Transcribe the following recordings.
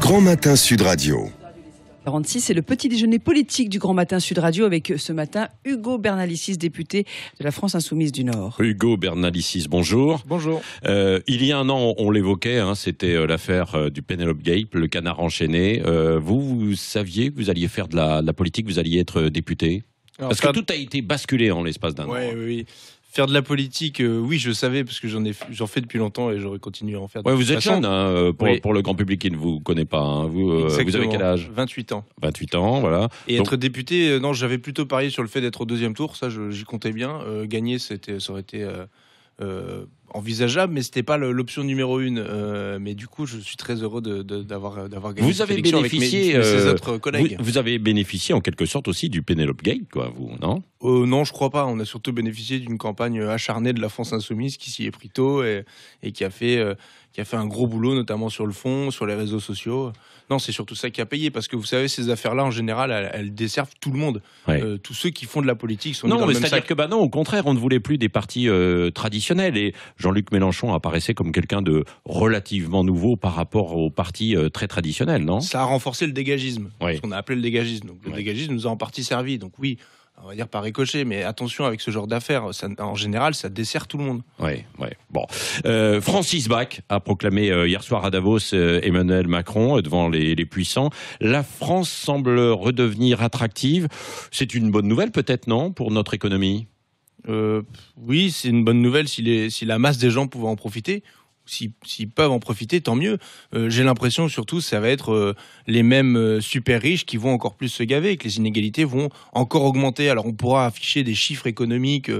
Grand Matin Sud Radio. 46, c'est le petit déjeuner politique du Grand Matin Sud Radio avec ce matin Hugo Bernalicis, député de la France Insoumise du Nord. Hugo Bernalicis, bonjour. Bonjour. Euh, il y a un an, on l'évoquait, hein, c'était euh, l'affaire euh, du Penelope Gate, le canard enchaîné. vous, vous saviez que vous alliez faire de la, politique, vous alliez être député Parce que tout a été basculé en l'espace d'un an. Oui, oui. Faire de la politique, euh, oui, je savais parce que j'en ai, j'en fais depuis longtemps et j'aurais continué à en faire. vous êtes jeune hein, euh, pour, le grand public qui ne vous connaît pas. Hein. Euh, vous, avez quel âge 28 ans. 28 ans, voilà. Et être député, non, j'avais plutôt parié sur le fait d'être au deuxième tour. Ça, j'y comptais bien. gagner, c'était, ça aurait été envisageable, mais c'était pas l'option numéro une. Euh, mais du coup, je suis très heureux d'avoir euh, d'avoir gagné. Vous avez bénéficié avec mes, euh, autres collègues. Vous, avez bénéficié en quelque sorte aussi du Penelope Gate, quoi, vous, non Non, je crois pas. On a surtout bénéficié d'une campagne acharnée de la France insoumise qui s'y est pris tôt et, et qui a fait qui a fait un gros boulot, notamment sur le fond, sur les réseaux sociaux. Non, c'est surtout ça qui a payé, parce que vous savez, ces affaires-là, en général, elles, desservent tout le monde. tous ceux qui font de la politique sont non, mais c'est-à-dire que bah non, au contraire, on ne voulait plus des partis traditionnels. Et Jean-Luc Mélenchon apparaissait comme quelqu'un de relativement nouveau par rapport aux partis euh, très traditionnels, non Ça a renforcé le dégagisme, ce qu'on a appelé le dégagisme. Donc, le dégagisme nous a en partie servi. Donc oui, on va dire par ricochet, mais attention avec ce genre d'affaires, en général, ça dessert tout le monde. Oui, oui. Bon. Euh, Francis Bach a proclamé euh, hier soir à Davos Emmanuel Macron devant les, puissants. La France semble redevenir attractive. C'est une bonne nouvelle peut-être, non, pour notre économie euh, oui, c'est une bonne nouvelle si, la masse des gens pouvait en profiter. S'ils peuvent en profiter, tant mieux. Euh, j'ai l'impression surtout ça va être euh, les mêmes super riches qui vont encore plus se gaver et que les inégalités vont encore augmenter. Alors on pourra afficher des chiffres économiques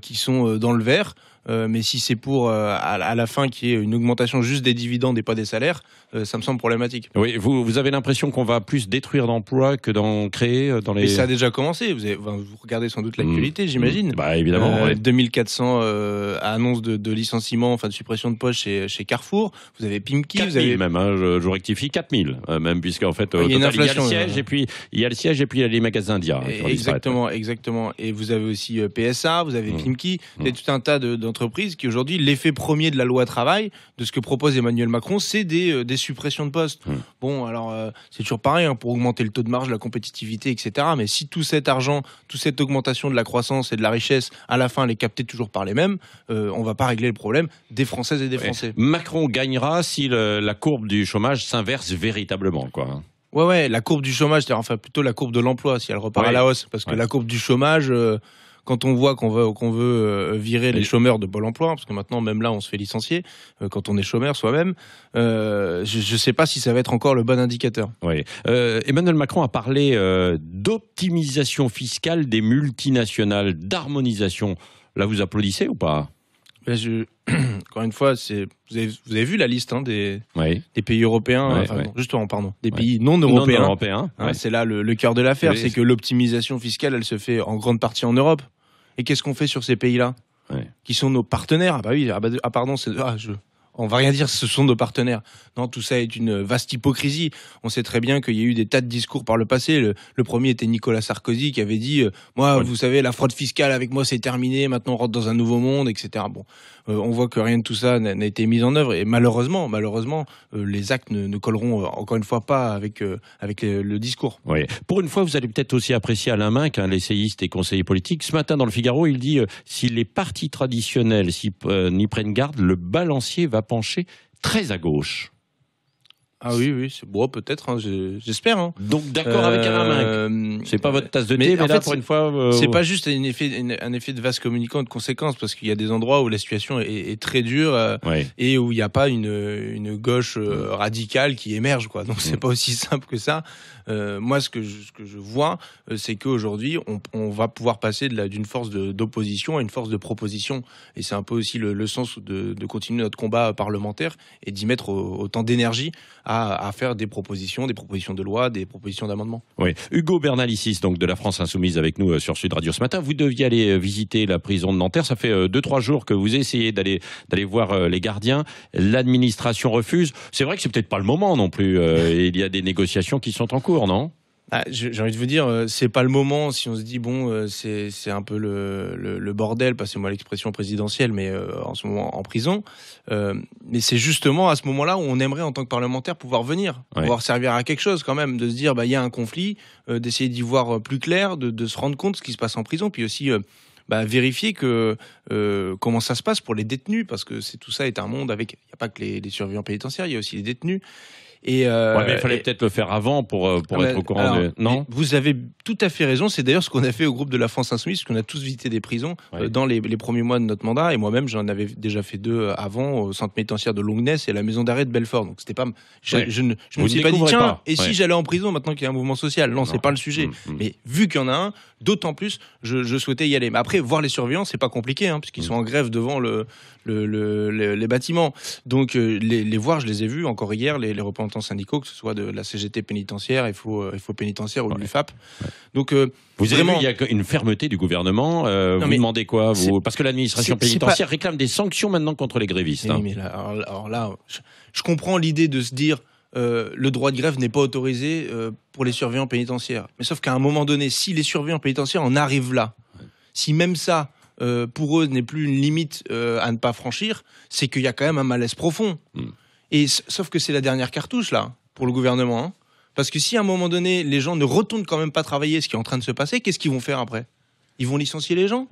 qui sont dans le vert. Euh, mais si c'est pour, euh, à, la fin, qu'il y ait une augmentation juste des dividendes et pas des salaires, euh, ça me semble problématique. Oui, vous, avez l'impression qu'on va plus détruire d'emplois que d'en créer dans les. Et ça a déjà commencé. Vous, vous regardez sans doute mm. l'actualité, j'imagine. Mm. Bah, évidemment. 2400 annonces de, de licenciements, enfin de suppression de poste chez, chez Carrefour. Vous avez Pimki. 4000 vous avez... même, hein, je, rectifie, 4000 même, puisqu'en fait, il, y, a le siège, et puis il y a le siège, et puis les magasins d'IA. Hein, exactement, exactement. Et vous avez aussi PSA, vous avez mm. Pimki, vous avez tout un tas de entreprises qui aujourd'hui, l'effet premier de la loi travail, de ce que propose Emmanuel Macron, c'est des, euh, des, suppressions de postes. Hmm. Bon, alors euh, c'est toujours pareil, hein, pour augmenter le taux de marge, la compétitivité, etc. Mais si tout cet argent, toute cette augmentation de la croissance et de la richesse, à la fin, elle est captée toujours par les mêmes, euh, on ne va pas régler le problème des Françaises et des Français. Macron gagnera si la courbe du chômage s'inverse véritablement. Quoi. Ouais, ouais, la courbe du chômage, cest enfin plutôt la courbe de l'emploi si elle repart à la hausse, parce que la courbe du chômage, quand on voit qu'on veut, euh, virer les chômeurs de Pôle emploi, hein, parce que maintenant, même là, on se fait licencier euh, quand on est chômeur soi-même, euh, je ne sais pas si ça va être encore le bon indicateur. Emmanuel Macron a parlé d'optimisation fiscale des multinationales, d'harmonisation. Là, vous applaudissez ou pas je... Encore une fois, c'est... Vous, avez... vu la liste hein, des... des, pays européens, justement, pardon, des pays non européens. -européens hein, c'est là le, cœur de l'affaire, c'est que l'optimisation fiscale, elle se fait en grande partie en Europe. Et qu'est-ce qu'on fait sur ces pays-là Qui sont nos partenaires Ah bah oui, ah, bah, ah pardon, c'est... Ah, je on va rien dire, ce sont nos partenaires. Non, tout ça est une vaste hypocrisie. On sait très bien qu'il y a eu des tas de discours par le passé. Le, premier était Nicolas Sarkozy qui avait dit euh, Moi, vous savez, la fraude fiscale avec moi, c'est terminé, maintenant on rentre dans un nouveau monde, etc. Bon, euh, on voit que rien de tout ça n'a été mis en œuvre. Et malheureusement, malheureusement, euh, les actes ne, colleront encore une fois pas avec, avec le, discours. Oui. Pour une fois, vous allez peut-être aussi apprécier Alain Minc, l'essayiste et conseiller politique. Ce matin, dans le Figaro, il dit Si les partis traditionnels n'y prennent garde, le balancier va pencher très à gauche. Ah oui, oui, c'est bon, peut-être, hein, j'espère. Hein. Donc d'accord avec Alain euh, C'est pas votre tasse de thé, mais, là, pour une fois. Euh, c'est oh. pas juste un effet, un effet de vase communicant de conséquence, parce qu'il y a des endroits où la situation est, très dure euh, et où il n'y a pas une, une gauche mm. radicale qui émerge, quoi. Donc c'est mm. pas aussi simple que ça. moi, ce que je, ce que je vois, c'est qu'aujourd'hui, on, on, va pouvoir passer d'une force d'opposition à une force de proposition. Et c'est un peu aussi le, sens de, continuer notre combat parlementaire et d'y mettre autant d'énergie à, faire des propositions, des propositions de loi, des propositions d'amendements. Oui. Hugo Bernalicis, donc de la France Insoumise, avec nous euh, sur Sud Radio ce matin. Vous deviez aller euh, visiter la prison de Nanterre. Ça fait euh, deux, trois jours que vous essayez d'aller voir les gardiens. L'administration refuse. C'est vrai que c'est peut-être pas le moment non plus. il y a des négociations qui sont en cours, non ah, j'ai envie de vous dire, euh, c'est pas le moment si on se dit bon, euh, c'est un peu le, le, bordel, passez-moi l'expression présidentielle, mais euh, en ce moment en prison. mais c'est justement à ce moment-là où on aimerait en tant que parlementaire pouvoir venir, pouvoir servir à quelque chose quand même, de se dire bah il y a un conflit, d'essayer d'y voir plus clair, de, de, se rendre compte de ce qui se passe en prison, puis aussi bah, vérifier que euh, comment ça se passe pour les détenus, parce que c'est tout ça est un monde avec. Il n'y a pas que les, survivants surveillants pénitentiaires, il y a aussi les détenus. Et euh, il fallait peut-être le faire avant pour, euh, ah, être au courant. de... Non Vous avez tout à fait raison. C'est d'ailleurs ce qu'on a fait au groupe de la France Insoumise, parce qu'on a tous visité des prisons dans les, premiers mois de notre mandat. Et moi-même, j'en avais déjà fait deux avant, au centre pénitentiaire de Longness et à la maison d'arrêt de Belfort. Donc c'était pas. Je, ne me suis pas dit, tiens, et si j'allais en prison maintenant qu'il y a un mouvement social Non, ce c'est pas le sujet. Mm, mm. Mais vu qu'il y en a un, d'autant plus, je, je souhaitais y aller. Mais après, voir les surveillants, c'est pas compliqué, hein, puisqu'ils mm. sont en grève devant le, les bâtiments. Donc euh, les, voir, je les ai vus encore hier, les, les, représentants syndicaux, que ce soit de la CGT pénitentiaire, il faut, euh, il faut pénitentiaire ou de l'UFAP. Donc euh, vous avez vu, il y a une fermeté du gouvernement. vous demandez quoi Parce que l'administration pénitentiaire réclame des sanctions maintenant contre les grévistes. mais hein. alors, là, je, comprends l'idée de se dire. le droit de grève n'est pas autorisé pour les surveillants pénitentiaires. Mais sauf qu'à un moment donné, si les surveillants pénitentiaires en arrivent là, si même ça, euh, pour eux, n'est plus une limite euh, à ne pas franchir, c'est qu'il y a quand même un malaise profond. Hmm. Et sauf que c'est la dernière cartouche, là, pour le gouvernement. Hein. Parce que si à un moment donné, les gens ne retournent quand même pas travailler, ce qui est en train de se passer, qu'est-ce qu'ils vont faire après Ils vont licencier les gens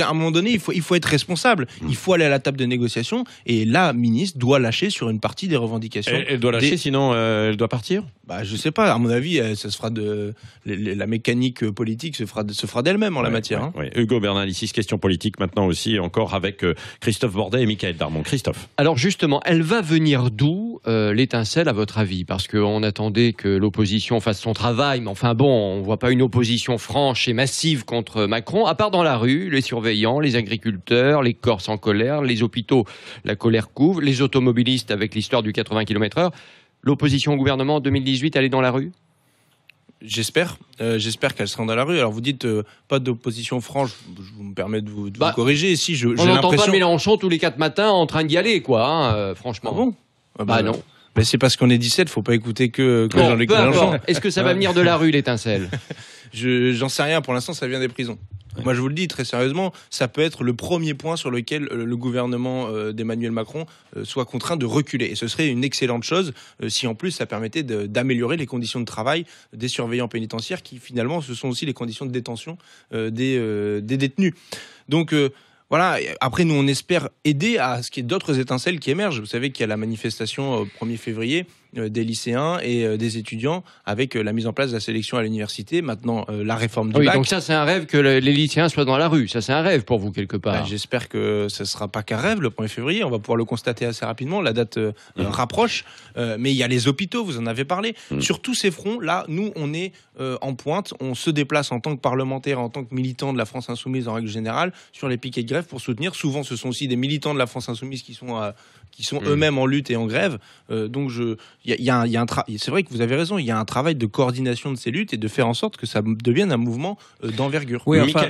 à un moment donné, il faut, il faut être responsable. Mm. Il faut aller à la table de négociation. Et la ministre doit lâcher sur une partie des revendications. Elle, doit lâcher, sinon euh, elle doit partir bah, Je sais pas. À mon avis, euh, ça se fera de... la mécanique euh, politique se fera, se fera d'elle-même en la matière. Hein. Hugo hein. ici, Hugo question politique maintenant aussi, encore avec Christophe Bordet et Michael Darmon. Christophe. Alors justement, elle va venir d'où l'étincelle, à votre avis Parce qu'on attendait que l'opposition fasse son travail. Mais enfin bon, on voit pas une opposition franche et massive contre Macron, à part dans la rue, les surveillants, les agriculteurs, les Corses en colère, les hôpitaux, la colère couve, les automobilistes avec l'histoire du 80 km/h. L'opposition au gouvernement en 2018, elle est dans la rue J'espère, euh, j'espère qu'elle sera dans la rue. Alors vous dites euh, pas d'opposition franche, je vous me permets de vous, bah, corriger. Si je, on n'entend pas Mélenchon tous les quatre matins en train d'y aller, quoi. Hein, euh, franchement. Ah bon ah bah, bah, non. Mais c'est parce qu'on est 17, faut pas écouter que, Jean-Luc Mélenchon. Est-ce que ça va venir de la rue l'étincelle J'en sais rien. Pour l'instant, ça vient des prisons. Moi, je vous le dis très sérieusement, ça peut être le premier point sur lequel euh, le gouvernement euh, d'Emmanuel Macron euh, soit contraint de reculer. Et ce serait une excellente chose si, en plus, ça permettait d'améliorer les conditions de travail des surveillants pénitentiaires qui, finalement, ce sont aussi les conditions de détention des, des détenus. Donc, voilà, après nous on espère aider à ce qu'il y ait d'autres étincelles qui émergent. Vous savez qu'il y a la manifestation au 1er février euh, des lycéens et euh, des étudiants avec euh, la mise en place de la sélection à l'université, maintenant la réforme du bac. Donc ça, c'est un rêve que les lycéens soient dans la rue. Ça, c'est un rêve pour vous quelque part. Ben, j'espère que ce ne sera pas qu'un rêve le 1er février. On va pouvoir le constater assez rapidement. La date mmh. rapproche. mais il y a les hôpitaux. Vous en avez parlé. Mmh. Sur tous ces fronts, là, nous, on est en pointe. On se déplace en tant que parlementaire, en tant que militant de la France insoumise en règle générale, sur les piquets de grève pour soutenir. Souvent, ce sont aussi des militants de la France insoumise qui sont qui sont mmh. eux-mêmes en lutte et en grève. donc, je il y a, un c'est vrai que vous avez raison, il y a un travail de coordination de ces luttes et de faire en sorte que ça devienne un mouvement euh, d'envergure. Oui, enfin,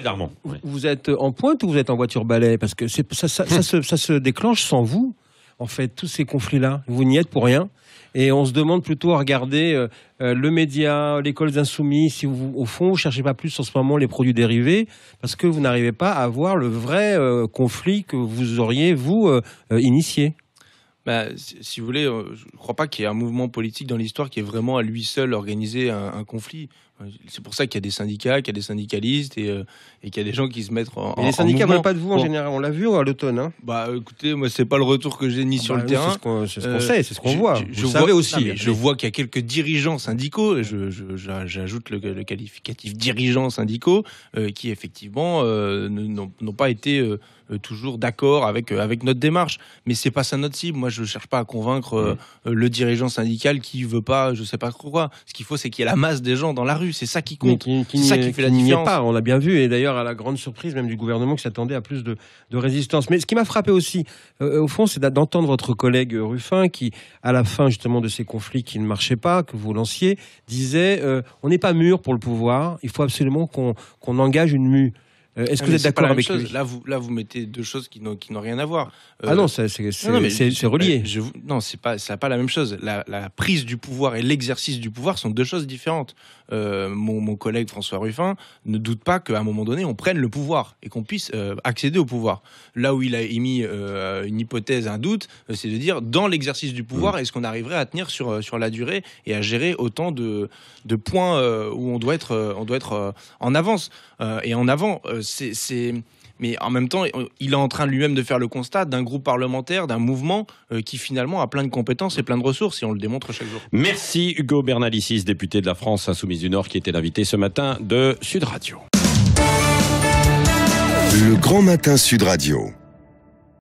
Vous êtes en pointe ou vous êtes en voiture balai Parce que ça, se, déclenche sans vous en fait, tous ces conflits-là. Vous n'y êtes pour rien. Et on se demande plutôt à regarder euh, euh, le média, l'école insoumis, si vous, au fond, vous cherchez pas plus en ce moment les produits dérivés, parce que vous n'arrivez pas à voir le vrai conflit que vous auriez, vous, initié bah, Si vous voulez, euh, je ne crois pas qu'il y ait un mouvement politique dans l'histoire qui ait vraiment à lui seul organisé un conflit. C'est pour ça qu'il y a des syndicats, qu'il y a des syndicalistes et, euh, qu'il y a des gens qui se mettent en. les syndicats ne veulent pas de vous en général, on l'a vu à hein, l'automne. Hein. bah écoutez, moi c'est pas le retour que j'ai ni ah sur bah le terrain. C'est ce qu'on euh, sait, c'est ce qu'on voit. Je, vous vois, aussi. je vois qu'il y a quelques dirigeants syndicaux, et j'ajoute le, qualificatif dirigeants syndicaux, euh, qui effectivement n'ont pas été toujours d'accord avec, avec notre démarche. Mais c'est pas ça notre cible. Moi, je cherche pas à convaincre mm. le dirigeant syndical qui veut pas, je sais pas quoi. Ce qu'il faut, c'est qu'il y ait la masse des gens dans la rue. C'est ça qui compte. c'est ça qui fait la différence. on l'a bien vu. Et d'ailleurs, à la grande surprise même du gouvernement qui s'attendait à plus de, résistance. Mais ce qui m'a frappé aussi, euh, au fond, c'est d'entendre votre collègue Ruffin qui, à la fin justement de ces conflits qui ne marchaient pas, que vous lanciez, disait euh, on n'est pas mûr pour le pouvoir. Il faut absolument qu'on engage une mue. Euh, est-ce ah, que vous êtes d'accord avec lui Là, vous là vous mettez deux choses qui n'ont rien à voir. Euh, ah non, c'est relié. non, c'est pas pas la même chose. La, prise du pouvoir et l'exercice du pouvoir sont deux choses différentes. Euh, mon, mon, collègue François Ruffin ne doute pas qu'à un moment donné on prenne le pouvoir et qu'on puisse accéder au pouvoir. Là où il a émis une hypothèse, un doute, c'est de dire dans l'exercice du pouvoir, mm. est-ce qu'on arriverait à tenir sur sur la durée et à gérer autant de de points où on doit être on doit être en avance et en avant mais en même temps, il est en train lui-même de faire le constat d'un groupe parlementaire, d'un mouvement euh, qui finalement a plein de compétences et plein de ressources, et on le démontre chaque jour. Merci Hugo Bernalicis, député de la France Insoumise du Nord, qui était l'invité ce matin de Sud Radio. Le Grand Matin Sud Radio.